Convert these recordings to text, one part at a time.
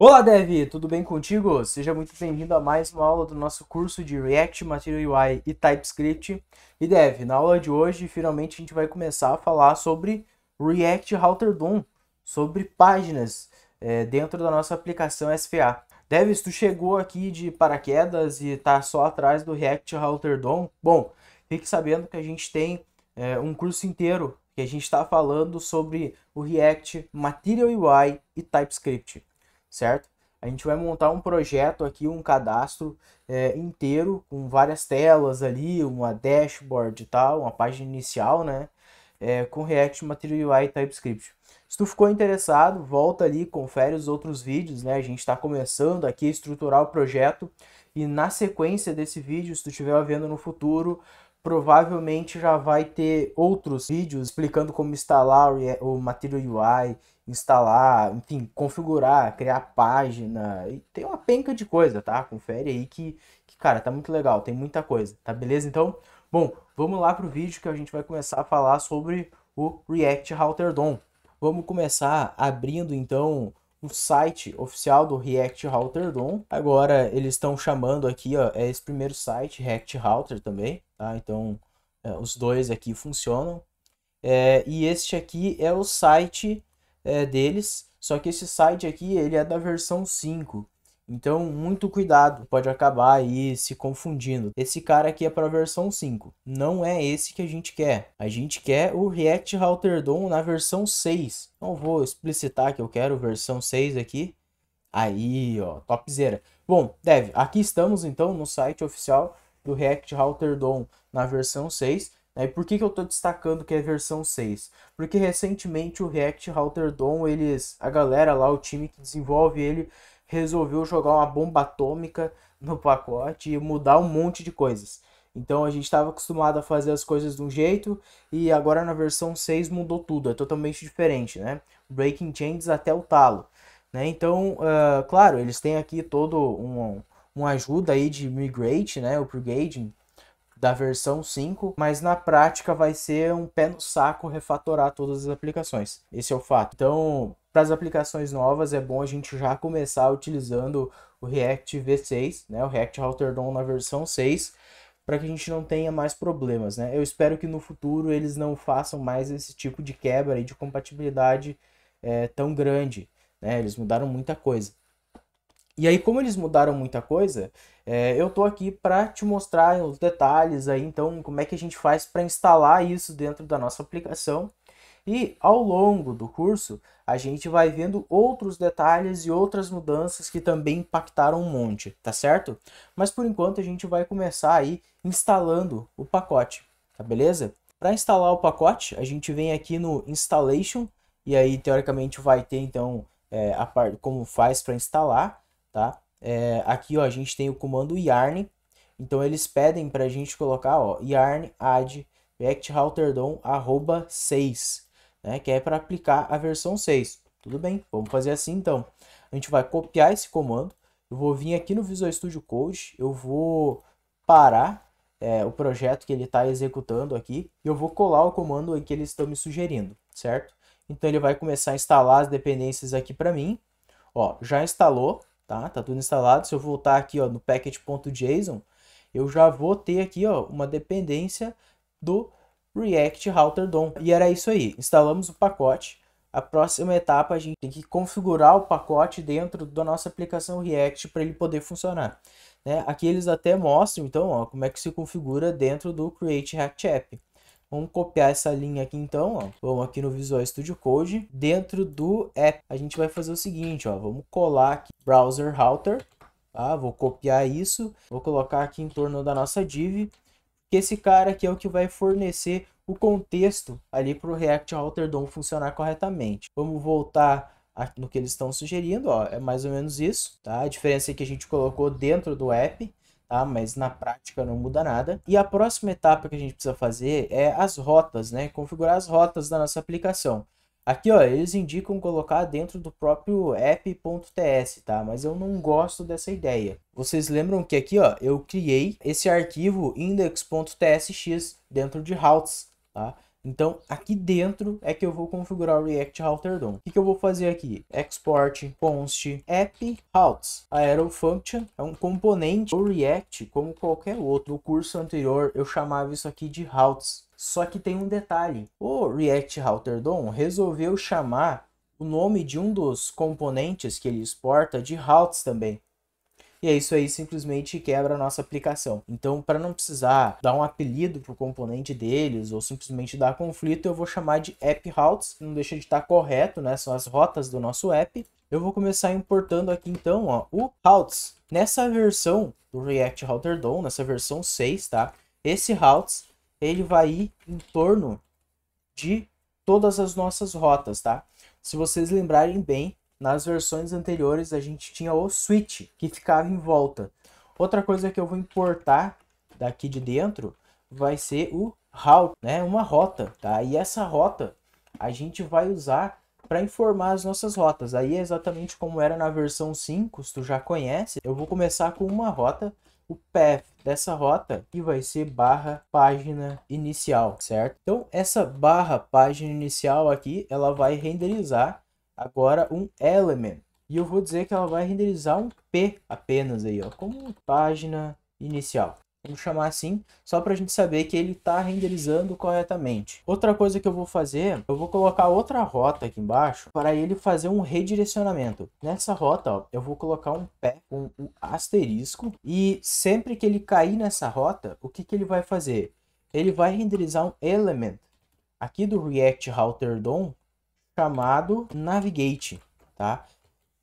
Olá, Dev! Tudo bem contigo? Seja muito bem-vindo a mais uma aula do nosso curso de React, Material UI e TypeScript. E Dev, na aula de hoje, finalmente a gente vai começar a falar sobre React Router DOM, sobre páginas é, dentro da nossa aplicação SVA. Dev, se tu chegou aqui de paraquedas e tá só atrás do React Router DOM, bom, fique sabendo que a gente tem é, um curso inteiro que a gente está falando sobre o React Material UI e TypeScript certo? A gente vai montar um projeto aqui, um cadastro é, inteiro, com várias telas ali, uma dashboard e tal, uma página inicial, né? É, com React, Material UI TypeScript. Se tu ficou interessado, volta ali, confere os outros vídeos, né? A gente está começando aqui a estruturar o projeto e na sequência desse vídeo, se tu estiver vendo no futuro, provavelmente já vai ter outros vídeos explicando como instalar o Material UI instalar, enfim, configurar, criar página. E tem uma penca de coisa, tá? Confere aí que, que, cara, tá muito legal, tem muita coisa, tá beleza? Então, bom, vamos lá pro vídeo que a gente vai começar a falar sobre o React Router DOM. Vamos começar abrindo então o site oficial do React Router DOM. Agora eles estão chamando aqui, ó, é esse primeiro site, React Router também, tá? Então, é, os dois aqui funcionam. É, e este aqui é o site é, deles, só que esse site aqui ele é da versão 5. Então, muito cuidado, pode acabar aí se confundindo. Esse cara aqui é para a versão 5, não é esse que a gente quer. A gente quer o React Router DOM na versão 6. Não vou explicitar que eu quero versão 6 aqui. Aí, ó, topzera. Bom, Dev, aqui estamos então no site oficial do React Router DOM na versão 6. Né? E por que, que eu estou destacando que é versão 6? Porque recentemente o React DOM, eles, a galera lá, o time que desenvolve ele, resolveu jogar uma bomba atômica no pacote e mudar um monte de coisas. Então a gente estava acostumado a fazer as coisas de um jeito e agora na versão 6 mudou tudo, é totalmente diferente, né? Breaking changes até o talo. Né? Então, uh, claro, eles têm aqui todo um, um ajuda aí de migrate, né? O upgrading, da versão 5, mas na prática vai ser um pé no saco refatorar todas as aplicações. Esse é o fato. Então, para as aplicações novas, é bom a gente já começar utilizando o React V6, né, o React Router DOM na versão 6, para que a gente não tenha mais problemas. Né? Eu espero que no futuro eles não façam mais esse tipo de quebra e de compatibilidade é, tão grande. Né? Eles mudaram muita coisa. E aí, como eles mudaram muita coisa, é, eu tô aqui para te mostrar os detalhes aí, então, como é que a gente faz para instalar isso dentro da nossa aplicação. E ao longo do curso, a gente vai vendo outros detalhes e outras mudanças que também impactaram um monte, tá certo? Mas por enquanto a gente vai começar aí instalando o pacote, tá beleza? Para instalar o pacote, a gente vem aqui no Installation, e aí teoricamente vai ter então é, a parte como faz para instalar tá? É, aqui, ó, a gente tem o comando yarn. Então, eles pedem para a gente colocar, ó, yarn add reactRouterDOM arroba 6, né? Que é para aplicar a versão 6. Tudo bem, vamos fazer assim então. A gente vai copiar esse comando. Eu vou vir aqui no Visual Studio Code, eu vou parar é, o projeto que ele está executando aqui e eu vou colar o comando que eles estão me sugerindo, certo? Então ele vai começar a instalar as dependências aqui para mim. Ó, já instalou, tá? Tá tudo instalado. Se eu voltar aqui, ó, no package.json, eu já vou ter aqui, ó, uma dependência do React Router DOM. E era isso aí. Instalamos o pacote. A próxima etapa a gente tem que configurar o pacote dentro da nossa aplicação React para ele poder funcionar. Né? Aqui eles até mostram então ó, como é que se configura dentro do Create React App. Vamos copiar essa linha aqui então, ó. Vamos aqui no Visual Studio Code. Dentro do app, a gente vai fazer o seguinte, ó. Vamos colar aqui browser router, tá? Vou copiar isso, vou colocar aqui em torno da nossa div, que esse cara aqui é o que vai fornecer o contexto ali para o React Router DOM funcionar corretamente. Vamos voltar no que eles estão sugerindo, ó, é mais ou menos isso, tá? A diferença é que a gente colocou dentro do app, tá? Mas na prática não muda nada. E a próxima etapa que a gente precisa fazer é as rotas, né? Configurar as rotas da nossa aplicação. Aqui, ó, eles indicam colocar dentro do próprio app.ts, tá? Mas eu não gosto dessa ideia. Vocês lembram que aqui, ó, eu criei esse arquivo index.tsx dentro de routes, tá? Então, aqui dentro é que eu vou configurar o React Router DOM. O que, que eu vou fazer aqui? Export const app routes. A arrow function é um componente do React, como qualquer outro. No curso anterior, eu chamava isso aqui de routes. Só que tem um detalhe. O React Router DOM resolveu chamar o nome de um dos componentes que ele exporta de routes também e é isso aí simplesmente quebra a nossa aplicação. Então, para não precisar dar um apelido para o componente deles ou simplesmente dar conflito, eu vou chamar de app routes, não deixa de estar tá correto, né? São as rotas do nosso app. Eu vou começar importando aqui então ó, o routes. Nessa versão do React Router DOM, nessa versão 6, tá? Esse routes ele vai ir em torno de todas as nossas rotas, tá? Se vocês lembrarem bem, nas versões anteriores a gente tinha o switch que ficava em volta. Outra coisa que eu vou importar daqui de dentro vai ser o route, né? Uma rota, tá? E essa rota a gente vai usar para informar as nossas rotas. Aí é exatamente como era na versão 5, se tu já conhece. Eu vou começar com uma rota, o path dessa rota, que vai ser barra página inicial, certo? Então essa barra página inicial aqui, ela vai renderizar agora um element. E eu vou dizer que ela vai renderizar um P apenas aí, ó, como página inicial. Vamos chamar assim, só para a gente saber que ele está renderizando corretamente. Outra coisa que eu vou fazer, eu vou colocar outra rota aqui embaixo para ele fazer um redirecionamento. Nessa rota, ó, eu vou colocar um pé com o um asterisco e sempre que ele cair nessa rota, o que, que ele vai fazer? Ele vai renderizar um element aqui do React Router DOM chamado navigate, tá?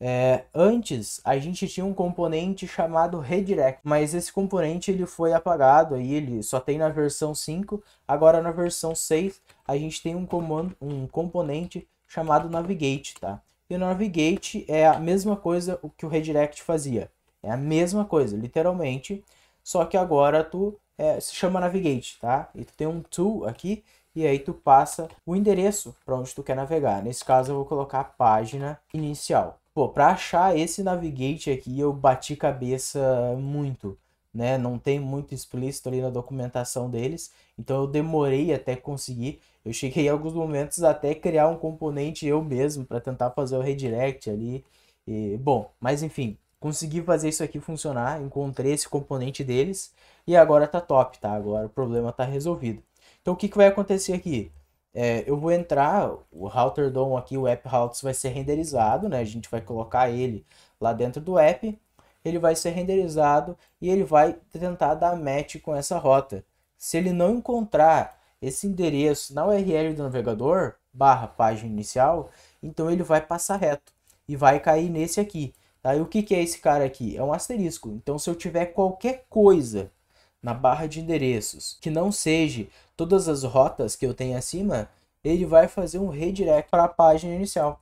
É, antes a gente tinha um componente chamado redirect, mas esse componente ele foi apagado aí, ele só tem na versão 5. Agora na versão 6 a gente tem um comando, um componente chamado navigate, tá? E o navigate é a mesma coisa o que o redirect fazia. É a mesma coisa, literalmente, só que agora tu é, se chama navigate, tá? E tu tem um tool aqui e aí tu passa o endereço para onde tu quer navegar. Nesse caso eu vou colocar a página inicial. Pô, para achar esse navigate aqui eu bati cabeça muito, né? Não tem muito explícito ali na documentação deles, então eu demorei até conseguir. Eu cheguei em alguns momentos até criar um componente eu mesmo para tentar fazer o redirect ali. E, bom, mas enfim, consegui fazer isso aqui funcionar, encontrei esse componente deles e agora tá top, tá? Agora o problema tá resolvido. Então o que, que vai acontecer aqui? É, eu vou entrar, o router DOM aqui, o app routes vai ser renderizado, né? A gente vai colocar ele lá dentro do app, ele vai ser renderizado e ele vai tentar dar match com essa rota. Se ele não encontrar esse endereço na URL do navegador, barra página inicial, então ele vai passar reto e vai cair nesse aqui. Tá? E o que, que é esse cara aqui? É um asterisco. Então se eu tiver qualquer coisa na barra de endereços, que não seja todas as rotas que eu tenho acima, ele vai fazer um redirect para a página inicial,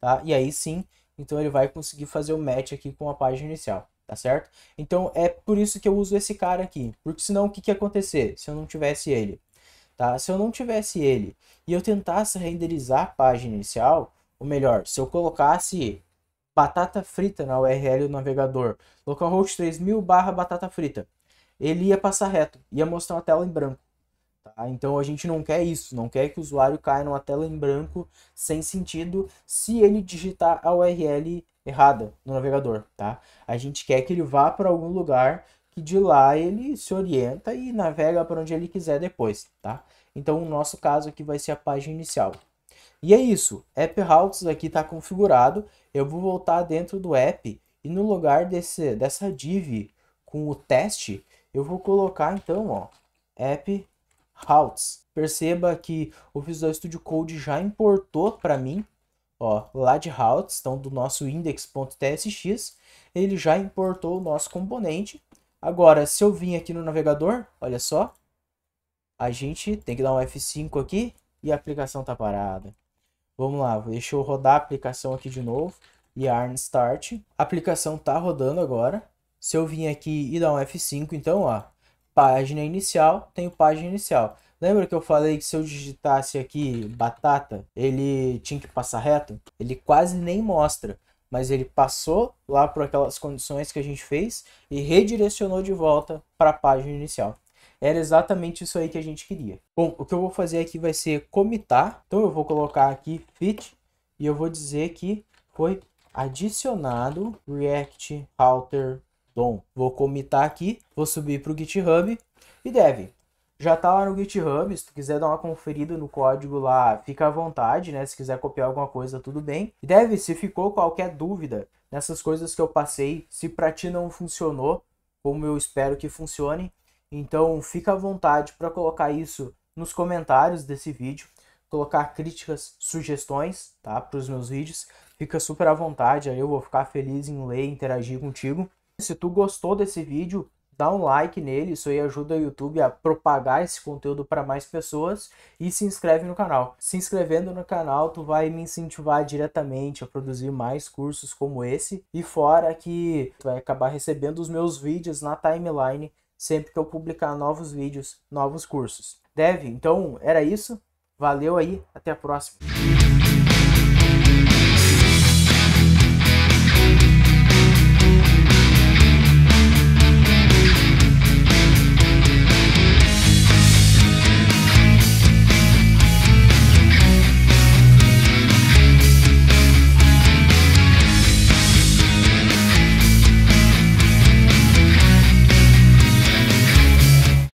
tá? E aí sim, então ele vai conseguir fazer o match aqui com a página inicial, tá certo? Então é por isso que eu uso esse cara aqui, porque senão o que que ia acontecer se eu não tivesse ele? Tá? Se eu não tivesse ele e eu tentasse renderizar a página inicial, ou melhor, se eu colocasse batata frita na URL do navegador, localhost 3000 barra batata frita, ele ia passar reto, ia mostrar uma tela em branco. Tá? Então a gente não quer isso, não quer que o usuário caia numa tela em branco sem sentido se ele digitar a URL errada no navegador. Tá? A gente quer que ele vá para algum lugar que de lá ele se orienta e navega para onde ele quiser depois. Tá? Então o nosso caso aqui vai ser a página inicial. E é isso, App Routes aqui está configurado, eu vou voltar dentro do app e no lugar desse, dessa div com o teste, eu vou colocar então, ó, app routes. Perceba que o Visual Studio Code já importou para mim, ó, lá de routes, então do nosso index.tsx, ele já importou o nosso componente. Agora, se eu vim aqui no navegador, olha só, a gente tem que dar um F5 aqui e a aplicação tá parada. Vamos lá, deixa eu rodar a aplicação aqui de novo. Yarn Start. A aplicação tá rodando agora. Se eu vim aqui e dar um F5, então, ó, página inicial, tenho página inicial. Lembra que eu falei que se eu digitasse aqui batata, ele tinha que passar reto? Ele quase nem mostra, mas ele passou lá por aquelas condições que a gente fez e redirecionou de volta para a página inicial. Era exatamente isso aí que a gente queria. Bom, o que eu vou fazer aqui vai ser comitar. Então eu vou colocar aqui fit e eu vou dizer que foi adicionado React Router Bom, vou comitar aqui, vou subir para o GitHub e deve. Já tá lá no GitHub, se tu quiser dar uma conferida no código lá, fica à vontade, né? Se quiser copiar alguma coisa, tudo bem. E deve, se ficou qualquer dúvida nessas coisas que eu passei, se para ti não funcionou, como eu espero que funcione, então fica à vontade para colocar isso nos comentários desse vídeo, colocar críticas, sugestões, tá, para os meus vídeos. Fica super à vontade, aí eu vou ficar feliz em ler, interagir contigo. Se tu gostou desse vídeo, dá um like nele, isso aí ajuda o YouTube a propagar esse conteúdo para mais pessoas e se inscreve no canal. Se inscrevendo no canal, tu vai me incentivar diretamente a produzir mais cursos como esse e fora que tu vai acabar recebendo os meus vídeos na timeline sempre que eu publicar novos vídeos, novos cursos. Deve, então era isso. Valeu aí, até a próxima.